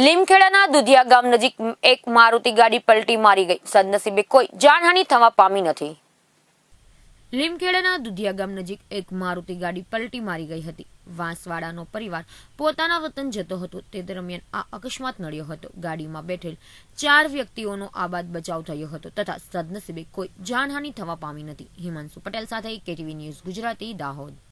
लिमखेડાના દુધિયા ગામ નજીક એક મારુતિ ગાડી પલ્ટી મારી ગઈ સદનસીબે કોઈ જાનહાનિ થવા પામી ન હતી લિમखेડાના દુધિયા ગામ નજીક એક મારુતિ ગાડી પલ્ટી મારી ગઈ હતી વાંસવાડાનો પરિવાર પોતાનો વતન જતો હતો તે દરમિયાન આ અકસ્માત નળ્યો હતો ગાડીમાં બેઠેલ ચાર વ્યક્તિઓનો આબાદ બચાવ થયો હતો તથા સદનસીબે કોઈ જાનહાનિ થવા પામી ન હતી હિમનસુ પટેલ સાથે કેટીવી ન્યૂઝ ગુજરાતી દાહોદ